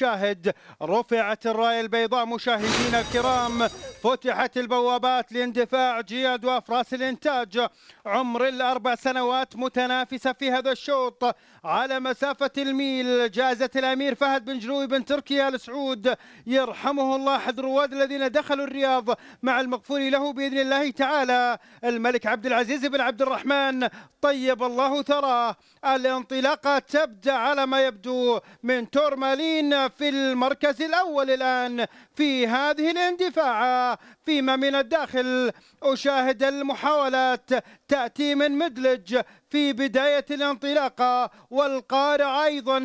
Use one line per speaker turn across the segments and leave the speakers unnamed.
شاهد رفعت الراية البيضاء مشاهدينا الكرام فتحت البوابات لاندفاع جياد وافراس الانتاج عمر الاربع سنوات متنافسة في هذا الشوط على مسافة الميل جائزة الامير فهد بن جلوي بن تركيا سعود يرحمه الله احد رواد الذين دخلوا الرياض مع المغفور له باذن الله تعالى الملك عبد العزيز بن عبد الرحمن طيب الله ثراه الانطلاقة تبدأ على ما يبدو من تورمالين في المركز الأول الآن في هذه الاندفاعة فيما من الداخل أشاهد المحاولات تأتي من مدلج في بداية الانطلاقة والقارع أيضا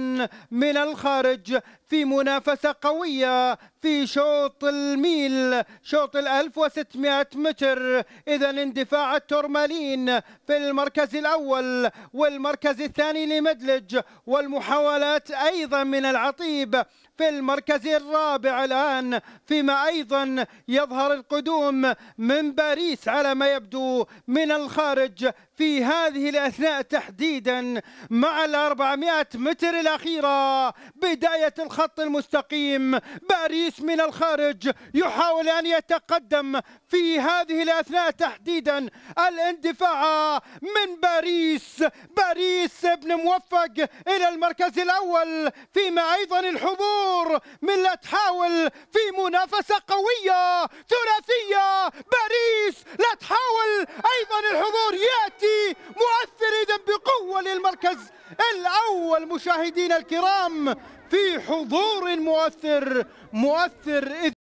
من الخارج في منافسة قوية في شوط الميل شوط الألف وستمائة متر إذا اندفاع التورمالين في المركز الأول والمركز الثاني لمدلج والمحاولات أيضا من العطيب في المركز الرابع الآن فيما أيضا يظهر القدوم من باريس على ما يبدو من الخارج في هذه الأثناء تحديدا مع ال 400 متر الأخيرة بداية الخط المستقيم باريس من الخارج يحاول أن يتقدم في هذه الأثناء تحديدا الاندفاع من باريس باريس ابن موفق إلى المركز الأول فيما أيضا الحب الامور من لا تحاول في منافسة قوية ثلاثية باريس لا تحاول أيضا الحضور يأتي مؤثر إذا بقوة للمركز الأول مشاهدينا الكرام في حضور مؤثر مؤثر إذ